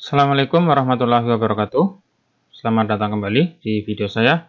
Assalamualaikum warahmatullahi wabarakatuh Selamat datang kembali di video saya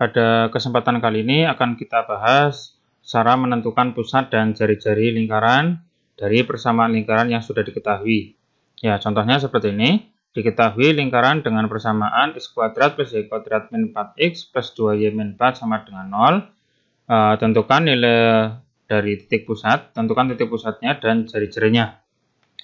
Pada kesempatan kali ini akan kita bahas cara menentukan pusat dan jari-jari lingkaran dari persamaan lingkaran yang sudah diketahui Ya contohnya seperti ini Diketahui lingkaran dengan persamaan x kuadrat plus y kuadrat min 4x plus 2y min 4 sama dengan 0 eh, Tentukan nilai dari titik pusat, tentukan titik pusatnya dan jari-jarinya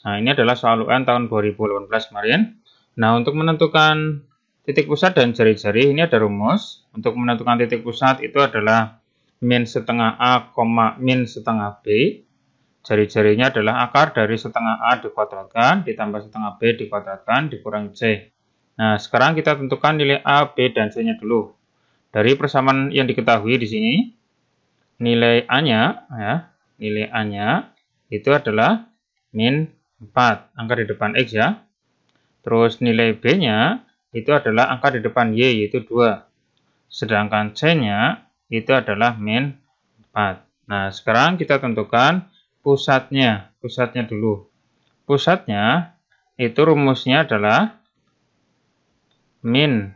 Nah, ini adalah soal UN tahun 2018 kemarin. Nah, untuk menentukan titik pusat dan jari-jari ini ada rumus. Untuk menentukan titik pusat itu adalah min setengah A, min setengah B. Jari-jarinya adalah akar dari setengah A dikuadratkan, ditambah setengah B dikuadratkan, dikurangi C. Nah, sekarang kita tentukan nilai A, B, dan C-nya dulu. Dari persamaan yang diketahui di sini, nilai A-nya, ya, nilai A-nya itu adalah min 4, angka di depan X ya. Terus nilai B-nya itu adalah angka di depan Y, yaitu 2. Sedangkan C-nya itu adalah min 4. Nah, sekarang kita tentukan pusatnya, pusatnya dulu. Pusatnya itu rumusnya adalah min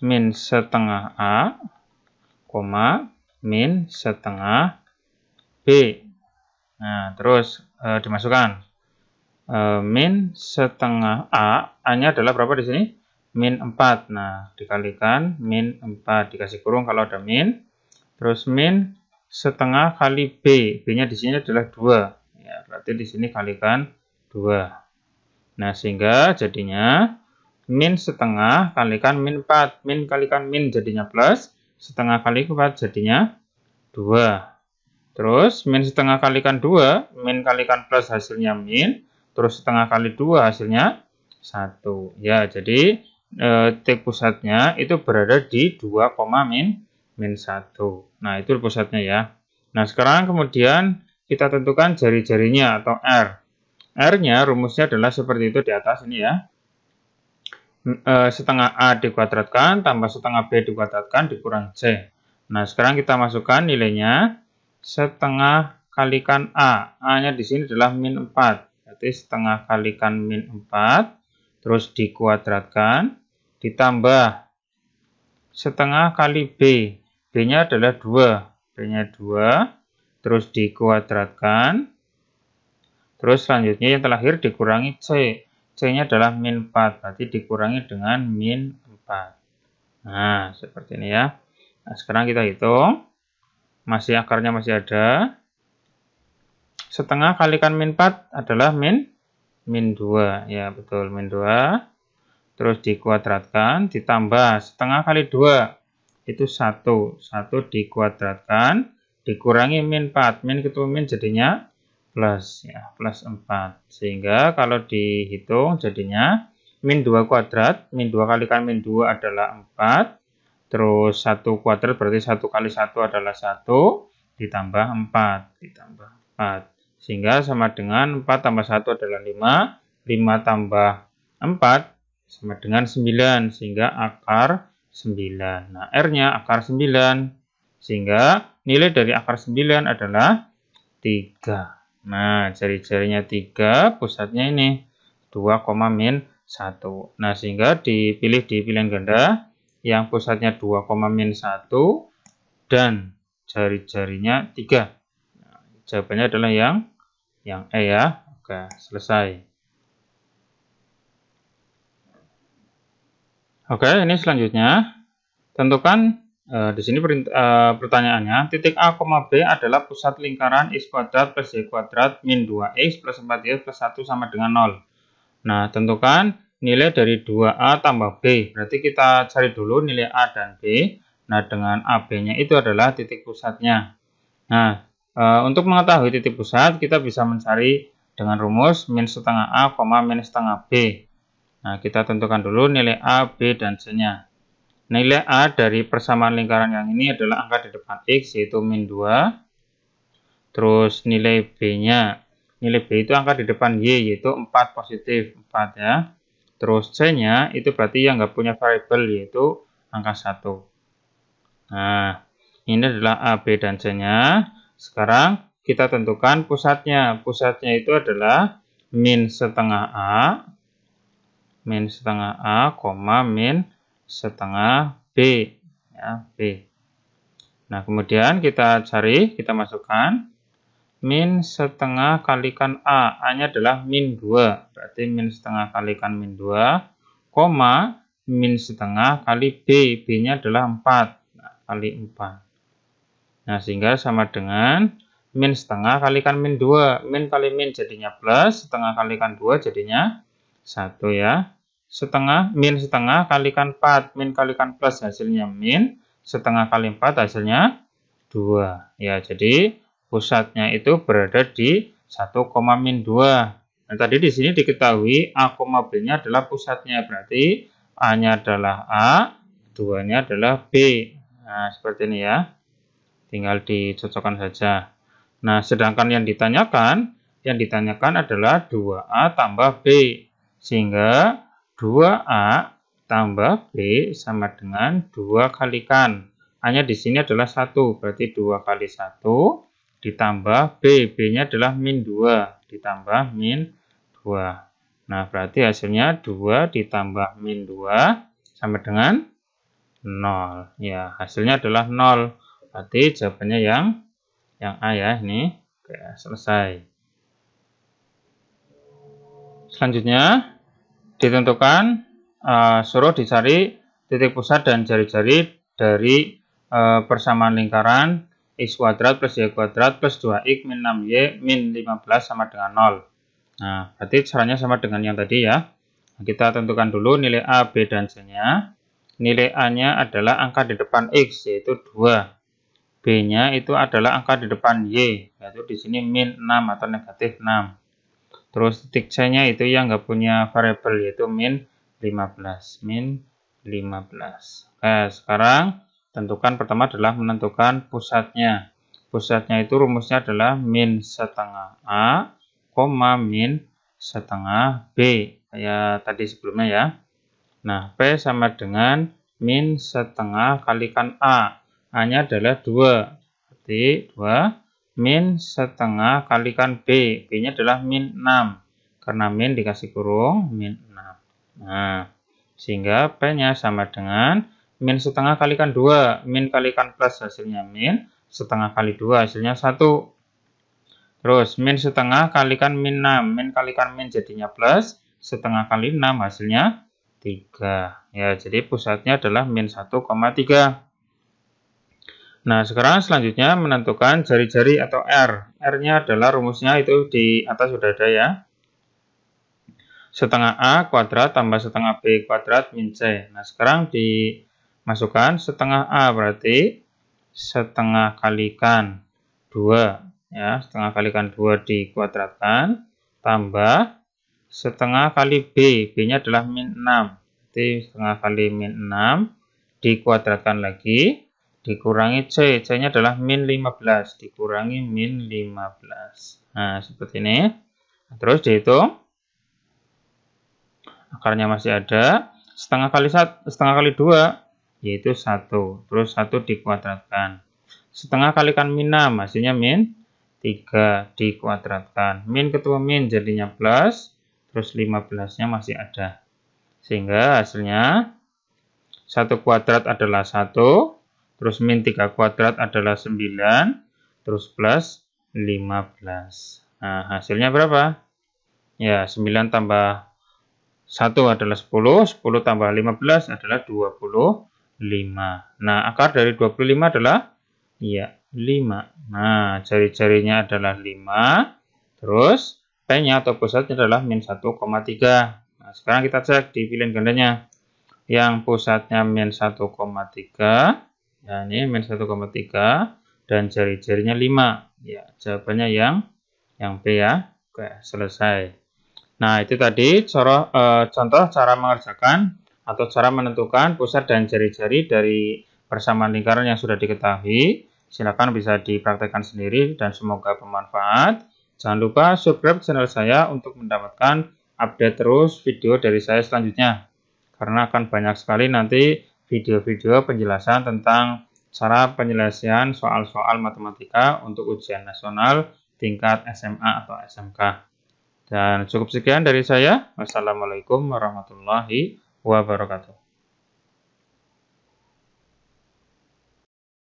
min setengah A, koma min setengah B. Nah, terus e, dimasukkan e, min setengah A, A-nya adalah berapa di sini? Min 4. Nah, dikalikan min 4, dikasih kurung kalau ada min. Terus min setengah kali B, B-nya di sini adalah 2. Ya, berarti di sini kalikan 2. Nah, sehingga jadinya min setengah kalikan min 4, min kalikan min jadinya plus, setengah kali 4 jadinya 2. Terus min setengah kalikan 2, min kalikan plus hasilnya min. Terus setengah kali 2 hasilnya 1. Ya, jadi eh, e, T pusatnya itu berada di 2, min, min 1. Nah, itu pusatnya ya. Nah, sekarang kemudian kita tentukan jari-jarinya atau R. R-nya rumusnya adalah seperti itu di atas ini ya. E, setengah A dikuadratkan tambah setengah B dikuadratkan dikurang C. Nah, sekarang kita masukkan nilainya setengah kalikan A. A-nya di sini adalah min 4. Berarti setengah kalikan min 4. Terus dikuadratkan. Ditambah setengah kali B. B-nya adalah 2. B-nya 2. Terus dikuadratkan. Terus selanjutnya yang terakhir dikurangi C. C-nya adalah min 4. Berarti dikurangi dengan min 4. Nah, seperti ini ya. Nah, sekarang kita hitung masih akarnya masih ada. Setengah kalikan min 4 adalah min min 2. Ya, betul, min 2. Terus dikuadratkan, ditambah setengah kali 2, itu 1. 1 dikuadratkan, dikurangi min 4. Min ketemu min jadinya plus, ya, plus 4. Sehingga kalau dihitung jadinya min 2 kuadrat, min 2 kalikan min 2 adalah 4. Terus 1 kuadrat berarti 1 kali 1 adalah 1 ditambah 4. Ditambah 4. Sehingga sama dengan 4 tambah 1 adalah 5. 5 tambah 4 sama dengan 9. Sehingga akar 9. Nah, R-nya akar 9. Sehingga nilai dari akar 9 adalah 3. Nah, jari-jarinya 3, pusatnya ini 2, min 1. Nah, sehingga dipilih di pilihan ganda yang pusatnya 2, min 1 dan jari-jarinya 3. Nah, jawabannya adalah yang yang E ya. Oke, selesai. Oke, ini selanjutnya tentukan e, di sini perint, e, pertanyaannya titik A, B adalah pusat lingkaran x kuadrat plus y kuadrat min 2x plus 4y plus 1 sama dengan 0. Nah, tentukan nilai dari 2A tambah B. Berarti kita cari dulu nilai A dan B. Nah, dengan AB-nya itu adalah titik pusatnya. Nah, e, untuk mengetahui titik pusat, kita bisa mencari dengan rumus min setengah A, koma min setengah B. Nah, kita tentukan dulu nilai A, B, dan C-nya. Nilai A dari persamaan lingkaran yang ini adalah angka di depan X, yaitu min 2. Terus nilai B-nya, nilai B itu angka di depan Y, yaitu 4 positif, 4 ya. Terus C-nya itu berarti yang nggak punya variabel yaitu angka 1. Nah, ini adalah A, B, dan C-nya. Sekarang kita tentukan pusatnya. Pusatnya itu adalah min setengah A, min setengah A, koma min setengah B. Ya, B. Nah, kemudian kita cari, kita masukkan min setengah kalikan A. A-nya adalah min 2. Berarti min setengah kalikan min 2, koma min setengah kali B. B-nya adalah 4. Nah, kali 4. Nah, sehingga sama dengan min setengah kalikan min 2. Min kali min jadinya plus, setengah kalikan 2 jadinya 1 ya. Setengah, min setengah kalikan 4. Min kalikan plus hasilnya min. Setengah kali 4 hasilnya 2. Ya, jadi pusatnya itu berada di 1, min 2. Nah, tadi di sini diketahui A, B-nya adalah pusatnya, berarti A-nya adalah A, 2-nya adalah B. Nah, seperti ini ya. Tinggal dicocokkan saja. Nah, sedangkan yang ditanyakan, yang ditanyakan adalah 2A tambah B. Sehingga 2A tambah B sama dengan 2 kalikan. a Hanya di sini adalah 1, berarti 2 kali 1 ditambah B, B-nya adalah min 2, ditambah min 2. Nah, berarti hasilnya 2 ditambah min 2 sama dengan 0. Ya, hasilnya adalah 0. Berarti jawabannya yang yang A ya, ini Oke, selesai. Selanjutnya, ditentukan uh, suruh dicari titik pusat dan jari-jari dari uh, persamaan lingkaran x kuadrat plus y kuadrat plus 2x min 6y min 15 sama dengan 0. Nah, berarti caranya sama dengan yang tadi ya. Nah, kita tentukan dulu nilai A, B, dan C-nya. Nilai A-nya adalah angka di depan X, yaitu 2. B-nya itu adalah angka di depan Y, yaitu di sini min 6 atau negatif 6. Terus titik C-nya itu yang nggak punya variabel, yaitu min 15. Min 15. Oke, sekarang tentukan pertama adalah menentukan pusatnya. Pusatnya itu rumusnya adalah min setengah A, koma min setengah B. Kayak tadi sebelumnya ya. Nah, P sama dengan min setengah kalikan A. A-nya adalah 2. Berarti 2 min setengah kalikan B. B-nya adalah min 6. Karena min dikasih kurung, min 6. Nah, sehingga P-nya sama dengan min setengah kalikan 2, min kalikan plus hasilnya min, setengah kali 2 hasilnya 1. Terus min setengah kalikan min 6, min kalikan min jadinya plus, setengah kali 6 hasilnya 3. Ya, jadi pusatnya adalah min 1,3. Nah, sekarang selanjutnya menentukan jari-jari atau R. R-nya adalah rumusnya itu di atas sudah ada ya setengah A kuadrat tambah setengah B kuadrat min C. Nah, sekarang di masukkan setengah A berarti setengah kalikan 2 ya setengah kalikan 2 dikuadratkan tambah setengah kali B B nya adalah min 6 Berarti setengah kali min 6 dikuadratkan lagi dikurangi C C nya adalah min 15 dikurangi min 15 nah seperti ini terus dihitung akarnya masih ada setengah kali satu setengah kali dua yaitu 1. Terus 1 dikuadratkan. Setengah kalikan min 6, hasilnya min 3 dikuadratkan. Min ketemu min jadinya plus, terus 15-nya masih ada. Sehingga hasilnya 1 kuadrat adalah 1, terus min 3 kuadrat adalah 9, terus plus 15. Nah, hasilnya berapa? Ya, 9 tambah 1 adalah 10, 10 tambah 15 adalah 20. 5. Nah, akar dari 25 adalah iya, 5. Nah, jari-jarinya adalah 5. Terus P-nya atau pusatnya adalah min 1,3. Nah, sekarang kita cek di pilihan gandanya. Yang pusatnya min 1,3. Ya, ini min 1,3. Dan jari-jarinya 5. Ya, jawabannya yang yang P ya. Oke, selesai. Nah, itu tadi eh, contoh cara mengerjakan atau cara menentukan pusat dan jari-jari dari persamaan lingkaran yang sudah diketahui. Silakan bisa dipraktekkan sendiri dan semoga bermanfaat. Jangan lupa subscribe channel saya untuk mendapatkan update terus video dari saya selanjutnya. Karena akan banyak sekali nanti video-video penjelasan tentang cara penyelesaian soal-soal matematika untuk ujian nasional tingkat SMA atau SMK. Dan cukup sekian dari saya. Wassalamualaikum warahmatullahi wabarakatuh wabarakatuh.